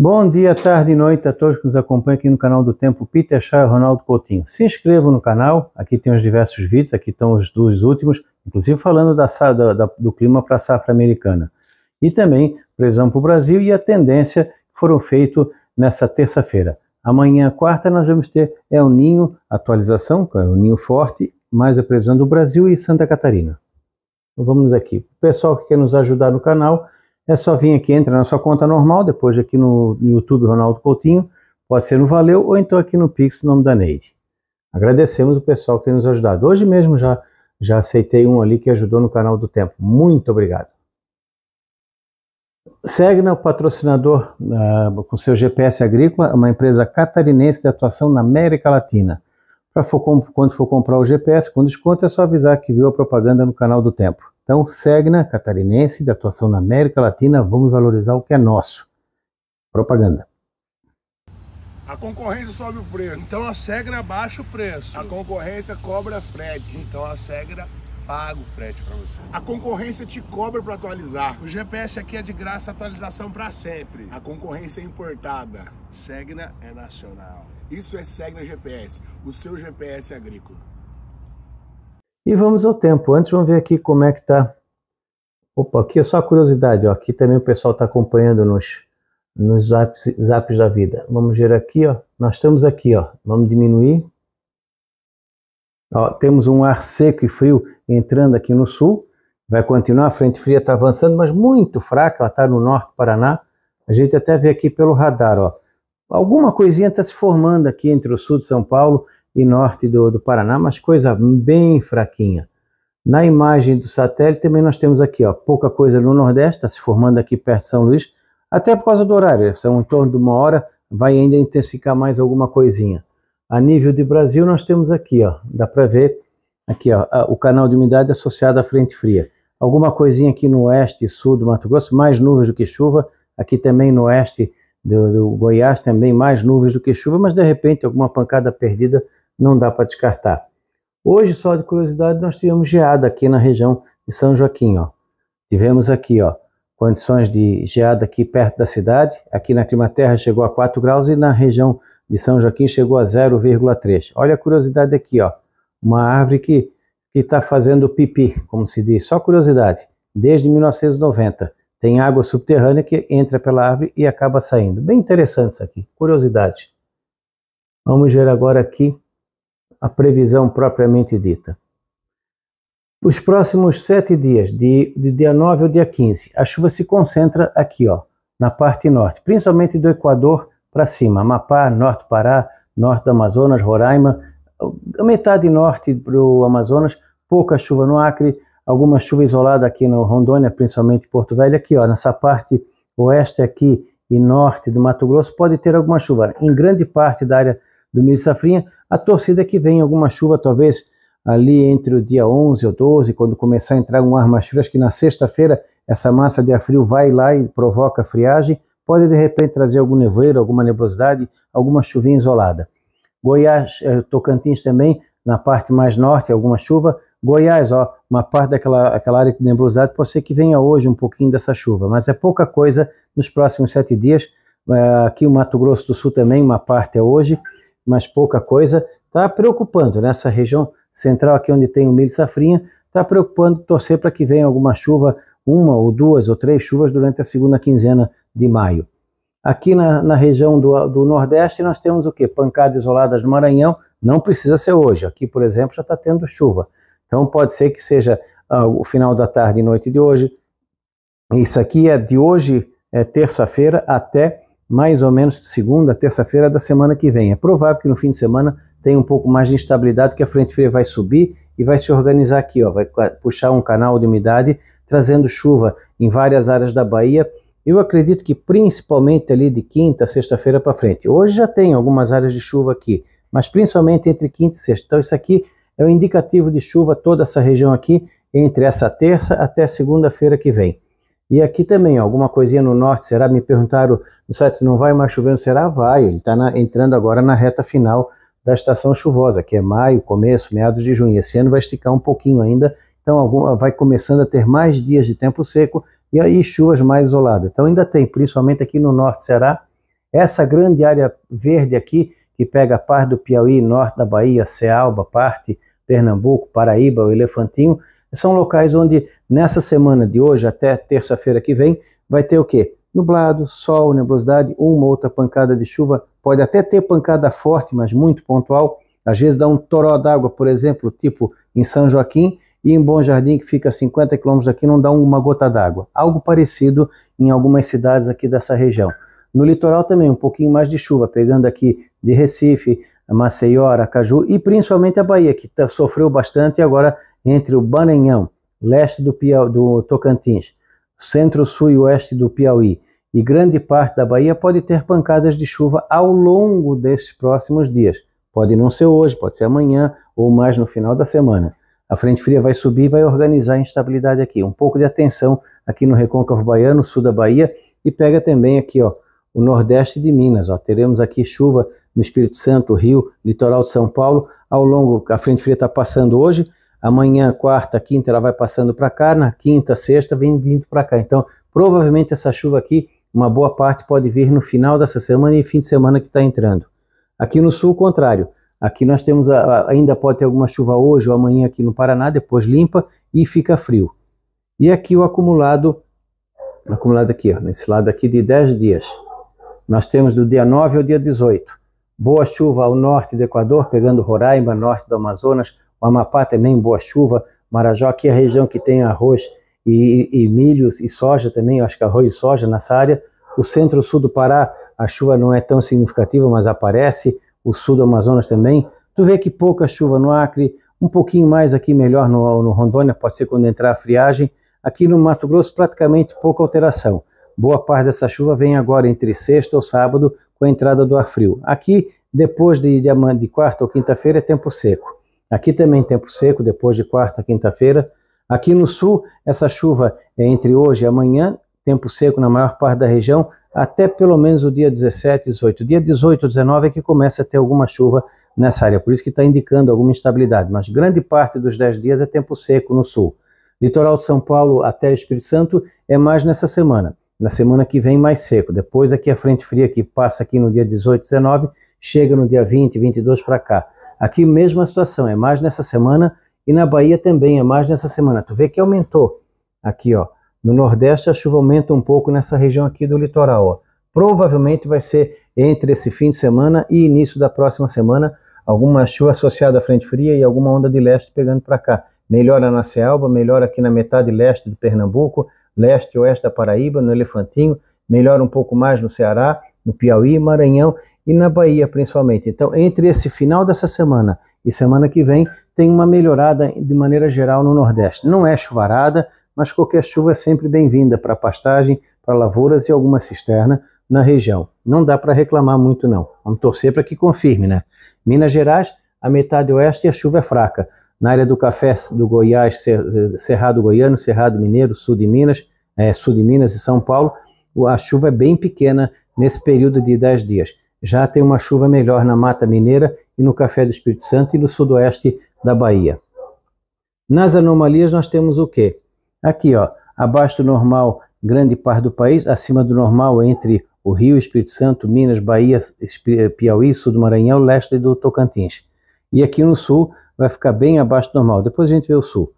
Bom dia, tarde e noite a todos que nos acompanham aqui no canal do Tempo Peter Chá e Ronaldo Coutinho. Se inscrevam no canal, aqui tem os diversos vídeos, aqui estão os dois últimos, inclusive falando da, da, do clima para a safra americana. E também previsão para o Brasil e a tendência que foram feitos nessa terça-feira. Amanhã, quarta, nós vamos ter El Ninho, atualização, El é Ninho forte, mais a previsão do Brasil e Santa Catarina. Então, vamos aqui. O pessoal que quer nos ajudar no canal, é só vir aqui, entra na sua conta normal, depois aqui no, no YouTube Ronaldo Coutinho, pode ser no Valeu ou então aqui no Pix, nome da Neide. Agradecemos o pessoal que tem nos ajudado. Hoje mesmo já, já aceitei um ali que ajudou no canal do Tempo. Muito obrigado. Segna, né, o patrocinador uh, com seu GPS agrícola, é uma empresa catarinense de atuação na América Latina. Para quando for comprar o GPS, com desconto é só avisar que viu a propaganda no canal do Tempo. Então, Segna, né, catarinense, de atuação na América Latina, vamos valorizar o que é nosso. Propaganda. A concorrência sobe o preço. Então a Segna baixa o preço. A concorrência cobra frete. Então a Segna paga o frete para você. A concorrência te cobra para atualizar. O GPS aqui é de graça, atualização para sempre. A concorrência é importada. Segna é nacional. Isso é Segna GPS, o seu GPS é agrícola. E vamos ao tempo. Antes vamos ver aqui como é que está. Opa, aqui é só curiosidade, ó. Aqui também o pessoal está acompanhando nos, nos zaps, zaps da vida. Vamos ver aqui, ó. Nós estamos aqui, ó. Vamos diminuir. Ó, temos um ar seco e frio entrando aqui no sul. Vai continuar, a frente fria está avançando, mas muito fraca, ela está no norte do Paraná. A gente até vê aqui pelo radar, ó. Alguma coisinha está se formando aqui entre o sul de São Paulo e norte do, do Paraná, mas coisa bem fraquinha. Na imagem do satélite também nós temos aqui, ó, pouca coisa no Nordeste, está se formando aqui perto de São Luís, até por causa do horário, são em torno de uma hora, vai ainda intensificar mais alguma coisinha. A nível de Brasil nós temos aqui, ó, dá para ver aqui, ó, o canal de umidade associado à frente fria. Alguma coisinha aqui no oeste e sul do Mato Grosso, mais nuvens do que chuva, aqui também no oeste do, do Goiás também mais nuvens do que chuva, mas de repente alguma pancada perdida não dá para descartar. Hoje, só de curiosidade, nós tivemos geada aqui na região de São Joaquim. Ó. Tivemos aqui ó, condições de geada aqui perto da cidade. Aqui na Climaterra chegou a 4 graus e na região de São Joaquim chegou a 0,3. Olha a curiosidade aqui, ó. uma árvore que está fazendo pipi, como se diz. Só curiosidade, desde 1990. Tem água subterrânea que entra pela árvore e acaba saindo. Bem interessante isso aqui, curiosidade. Vamos ver agora aqui a previsão propriamente dita. Os próximos sete dias, de, de dia 9 ao dia 15, a chuva se concentra aqui, ó, na parte norte, principalmente do Equador para cima, Amapá, Norte do Pará, Norte do Amazonas, Roraima, metade norte do Amazonas, pouca chuva no Acre, alguma chuva isolada aqui no Rondônia, principalmente Porto Velho, aqui ó, nessa parte oeste aqui e norte do Mato Grosso pode ter alguma chuva. Em grande parte da área do milho safrinha. A torcida que vem alguma chuva, talvez ali entre o dia 11 ou 12, quando começar a entrar um ar mais frio, acho que na sexta-feira essa massa de ar frio vai lá e provoca friagem, pode de repente trazer algum nevoeiro, alguma nebulosidade, alguma chuvinha isolada. Goiás, eh, Tocantins também, na parte mais norte, alguma chuva. Goiás, ó, uma parte daquela aquela área de nebulosidade pode ser que venha hoje um pouquinho dessa chuva, mas é pouca coisa nos próximos sete dias. Eh, aqui o Mato Grosso do Sul também, uma parte é hoje mas pouca coisa, está preocupando. Nessa região central aqui onde tem o milho safrinha, está preocupando torcer para que venha alguma chuva, uma ou duas ou três chuvas durante a segunda quinzena de maio. Aqui na, na região do, do, Nordeste nós temos o que? Pancadas isoladas no Maranhão, não precisa ser hoje. Aqui, por exemplo, já está tendo chuva. Então pode ser que seja ah, o final da tarde e noite de hoje. Isso aqui é de hoje, é terça-feira, até mais ou menos segunda, terça-feira da semana que vem. É provável que no fim de semana tenha um pouco mais de instabilidade, porque a frente fria vai subir e vai se organizar aqui, ó, vai puxar um canal de umidade, trazendo chuva em várias áreas da Bahia. Eu acredito que principalmente ali de quinta, sexta-feira para frente. Hoje já tem algumas áreas de chuva aqui, mas principalmente entre quinta e sexta. Então isso aqui é o um indicativo de chuva toda essa região aqui entre essa terça até segunda-feira que vem. E aqui também, alguma coisinha no norte, será? Me perguntaram, se não vai mais chovendo, será? Vai, ele está entrando agora na reta final da estação chuvosa, que é maio, começo, meados de junho. Esse ano vai esticar um pouquinho ainda, então vai começando a ter mais dias de tempo seco e aí chuvas mais isoladas. Então ainda tem, principalmente aqui no norte, será? Essa grande área verde aqui, que pega a parte do Piauí, norte da Bahia, Cealba, parte Pernambuco, Paraíba, o Elefantinho, são locais onde nessa semana de hoje até terça-feira que vem vai ter o quê? Nublado, sol, nebulosidade, uma outra pancada de chuva, pode até ter pancada forte, mas muito pontual. Às vezes dá um toró d'água, por exemplo, tipo em São Joaquim, e em Bom Jardim, que fica a 50 quilômetros aqui, não dá uma gota d'água. Algo parecido em algumas cidades aqui dessa região. No litoral também, um pouquinho mais de chuva, pegando aqui de Recife, Maceió, Aracaju e principalmente a Bahia, que tá, sofreu bastante e agora entre o Maranhão, leste do, Piauí, do Tocantins, centro-sul e oeste do Piauí e grande parte da Bahia pode ter pancadas de chuva ao longo desses próximos dias. Pode não ser hoje, pode ser amanhã ou mais no final da semana. A frente fria vai subir e vai organizar a instabilidade aqui. Um pouco de atenção aqui no Recôncavo Baiano, sul da Bahia e pega também aqui, ó, o nordeste de Minas, ó. Teremos aqui chuva no Espírito Santo, Rio, litoral de São Paulo. Ao longo, a frente fria está passando hoje, amanhã, quarta, quinta, ela vai passando para cá, na quinta, sexta, vem vindo para cá. Então, provavelmente essa chuva aqui, uma boa parte pode vir no final dessa semana e fim de semana que está entrando. Aqui no sul, o contrário. Aqui nós temos, a, ainda pode ter alguma chuva hoje ou amanhã aqui no Paraná, depois limpa e fica frio. E aqui o acumulado, acumulado aqui, ó, nesse lado aqui de 10 dias. Nós temos do dia 9 ao dia 18. Boa chuva ao norte do Equador, pegando Roraima, norte do Amazonas, o Amapá também, boa chuva, Marajó, aqui é a região que tem arroz e, e, e milho e soja também, eu acho que arroz e soja nessa área. O centro-sul do Pará, a chuva não é tão significativa, mas aparece. O sul do Amazonas também. Tu vê que pouca chuva no Acre, um pouquinho mais aqui melhor no, no Rondônia, pode ser quando entrar a friagem. Aqui no Mato Grosso, praticamente pouca alteração. Boa parte dessa chuva vem agora entre sexta ou sábado, com a entrada do ar frio. Aqui, depois de, de, de quarta ou quinta-feira, é tempo seco. Aqui também tempo seco, depois de quarta, quinta-feira. Aqui no sul, essa chuva é entre hoje e amanhã, tempo seco na maior parte da região, até pelo menos o dia 17, 18. Dia 18, 19 é que começa a ter alguma chuva nessa área, por isso que está indicando alguma instabilidade. Mas grande parte dos 10 dias é tempo seco no sul. Litoral de São Paulo até Espírito Santo é mais nessa semana. Na semana que vem, mais seco. Depois, aqui a frente fria que passa aqui no dia 18, 19, chega no dia 20, 22 para cá. Aqui mesma situação, é mais nessa semana e na Bahia também é mais nessa semana. Tu vê que aumentou aqui, ó. No Nordeste a chuva aumenta um pouco nessa região aqui do litoral, ó. Provavelmente vai ser entre esse fim de semana e início da próxima semana alguma chuva associada à frente fria e alguma onda de leste pegando para cá. Melhora na Cealba, melhora aqui na metade leste do Pernambuco, leste e oeste da Paraíba, no Elefantinho, melhora um pouco mais no Ceará, no Piauí e Maranhão e na Bahia principalmente. Então, entre esse final dessa semana e semana que vem, tem uma melhorada de maneira geral no Nordeste. Não é chuvarada, mas qualquer chuva é sempre bem-vinda para pastagem, para lavouras e alguma cisterna na região. Não dá para reclamar muito não. Vamos torcer para que confirme, né? Minas Gerais, a metade oeste a chuva é fraca. Na área do café do Goiás, Cerrado Goiano, Cerrado Mineiro, Sul de Minas, é, Sul de Minas e São Paulo, a chuva é bem pequena nesse período de 10 dias já tem uma chuva melhor na Mata Mineira e no Café do Espírito Santo e no sudoeste da Bahia. Nas anomalias nós temos o quê? Aqui, ó, abaixo do normal, grande parte do país, acima do normal entre o Rio, Espírito Santo, Minas, Bahia, Piauí, sul do Maranhão, leste do Tocantins. E aqui no sul vai ficar bem abaixo do normal. Depois a gente vê o sul.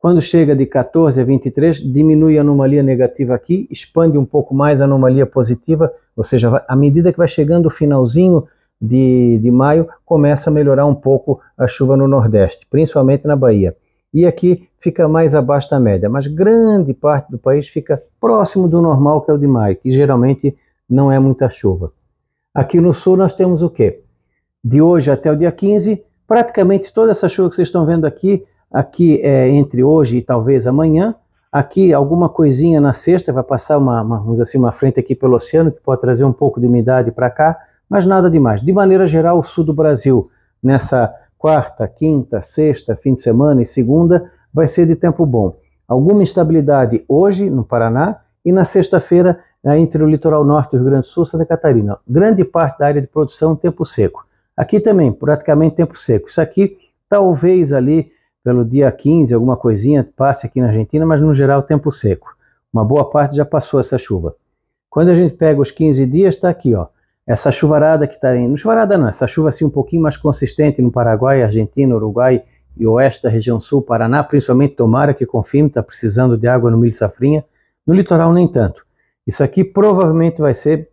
Quando chega de 14 a 23, diminui a anomalia negativa aqui, expande um pouco mais a anomalia positiva, ou seja, à medida que vai chegando o finalzinho de, de maio, começa a melhorar um pouco a chuva no Nordeste, principalmente na Bahia. E aqui fica mais abaixo da média, mas grande parte do país fica próximo do normal, que é o de maio, que geralmente não é muita chuva. Aqui no sul nós temos o quê? De hoje até o dia 15, praticamente toda essa chuva que vocês estão vendo aqui aqui é entre hoje e talvez amanhã, aqui alguma coisinha na sexta, vai passar uma, uma, vamos assim, uma frente aqui pelo oceano, que pode trazer um pouco de umidade para cá, mas nada demais. De maneira geral, o sul do Brasil, nessa quarta, quinta, sexta, fim de semana e segunda, vai ser de tempo bom. Alguma instabilidade hoje no Paraná e na sexta-feira é, entre o litoral norte do Rio Grande do Sul e Santa Catarina. Grande parte da área de produção, tempo seco. Aqui também, praticamente tempo seco. Isso aqui, talvez ali pelo dia 15, alguma coisinha passe aqui na Argentina, mas no geral tempo seco. Uma boa parte já passou essa chuva. Quando a gente pega os 15 dias, está aqui, ó. Essa chuvarada que está indo. Chuvarada não, essa chuva assim um pouquinho mais consistente no Paraguai, Argentina, Uruguai e oeste da região sul, Paraná, principalmente Tomara, que confirme, está precisando de água no milho safrinha. No litoral, nem tanto. Isso aqui provavelmente vai ser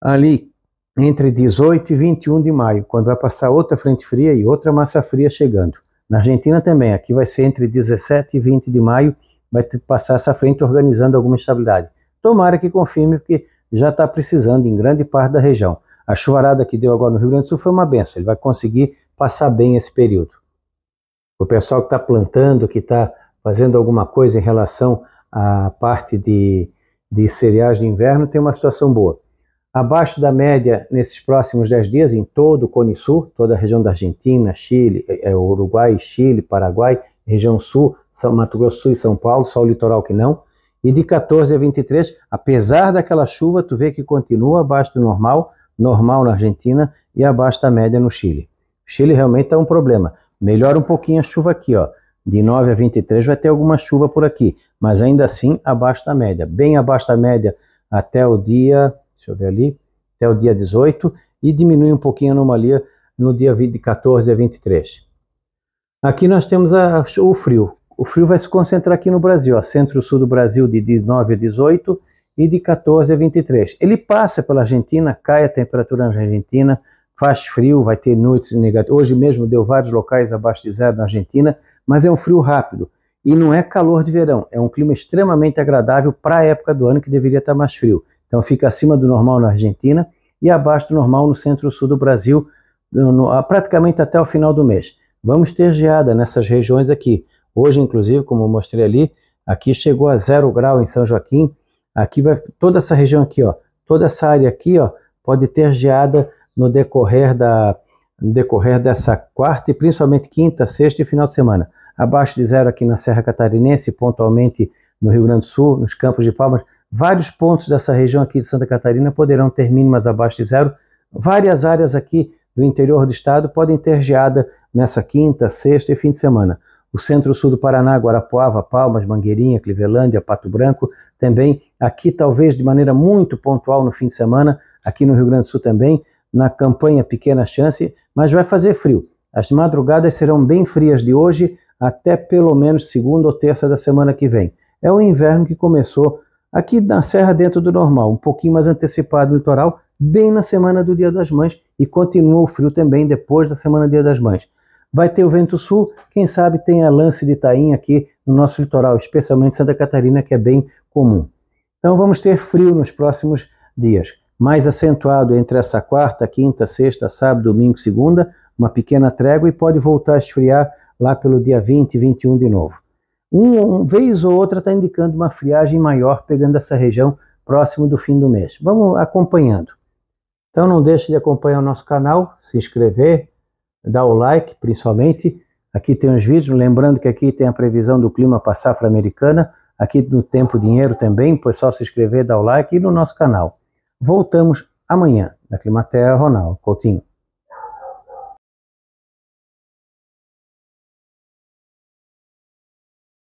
ali entre 18 e 21 de maio, quando vai passar outra frente fria e outra massa fria chegando. Na Argentina também, aqui vai ser entre 17 e 20 de maio, vai passar essa frente organizando alguma estabilidade. Tomara que confirme, porque já está precisando em grande parte da região. A chuvarada que deu agora no Rio Grande do Sul foi uma benção, ele vai conseguir passar bem esse período. O pessoal que está plantando, que está fazendo alguma coisa em relação à parte de, de cereais de inverno, tem uma situação boa abaixo da média nesses próximos 10 dias em todo o Cone Sul, toda a região da Argentina, Chile, eh, eh, Uruguai, Chile, Paraguai, região sul, São Mato Grosso Sul e São Paulo, só o litoral que não. E de 14 a 23, apesar daquela chuva, tu vê que continua abaixo do normal, normal na Argentina e abaixo da média no Chile. O Chile realmente é um problema. Melhora um pouquinho a chuva aqui, ó. De 9 a 23 vai ter alguma chuva por aqui, mas ainda assim abaixo da média, bem abaixo da média até o dia deixa eu ver ali, até o dia 18, e diminui um pouquinho a anomalia no dia 20, 14 a 23. Aqui nós temos a, o frio. O frio vai se concentrar aqui no Brasil, centro-sul do Brasil de 19 a 18 e de 14 a 23. Ele passa pela Argentina, cai a temperatura na Argentina, faz frio, vai ter noites negativas. Hoje mesmo deu vários locais abaixo de zero na Argentina, mas é um frio rápido. E não é calor de verão, é um clima extremamente agradável para a época do ano que deveria estar mais frio. Então fica acima do normal na Argentina e abaixo do normal no centro-sul do Brasil, no, praticamente até o final do mês. Vamos ter geada nessas regiões aqui. Hoje, inclusive, como eu mostrei ali, aqui chegou a zero grau em São Joaquim. Aqui vai toda essa região aqui, ó, toda essa área aqui, ó, pode ter geada no decorrer da no decorrer dessa quarta e principalmente quinta, sexta e final de semana. Abaixo de zero aqui na Serra Catarinense, pontualmente no Rio Grande do Sul, nos Campos de Palmas, Vários pontos dessa região aqui de Santa Catarina poderão ter mínimas abaixo de zero. Várias áreas aqui do interior do estado podem ter geada nessa quinta, sexta e fim de semana. O centro-sul do Paraná, Guarapuava, Palmas, Mangueirinha, Clivelândia, Pato Branco, também aqui talvez de maneira muito pontual no fim de semana, aqui no Rio Grande do Sul também, na campanha pequena chance, mas vai fazer frio. As madrugadas serão bem frias de hoje até pelo menos segunda ou terça da semana que vem. É o inverno que começou Aqui na Serra, dentro do normal, um pouquinho mais antecipado o litoral, bem na semana do Dia das Mães, e continua o frio também depois da semana do Dia das Mães. Vai ter o vento sul, quem sabe tenha lance de tainha aqui no nosso litoral, especialmente Santa Catarina, que é bem comum. Então vamos ter frio nos próximos dias, mais acentuado entre essa quarta, quinta, sexta, sábado, domingo, segunda, uma pequena trégua e pode voltar a esfriar lá pelo dia 20 e 21 de novo uma vez ou outra está indicando uma friagem maior pegando essa região próximo do fim do mês. Vamos acompanhando. Então não deixe de acompanhar o nosso canal, se inscrever, dar o like principalmente. Aqui tem os vídeos, lembrando que aqui tem a previsão do clima para safra americana, aqui no Tempo Dinheiro também, pois só se inscrever, dar o like e no nosso canal. Voltamos amanhã, da Climaterra, Ronaldo Coutinho.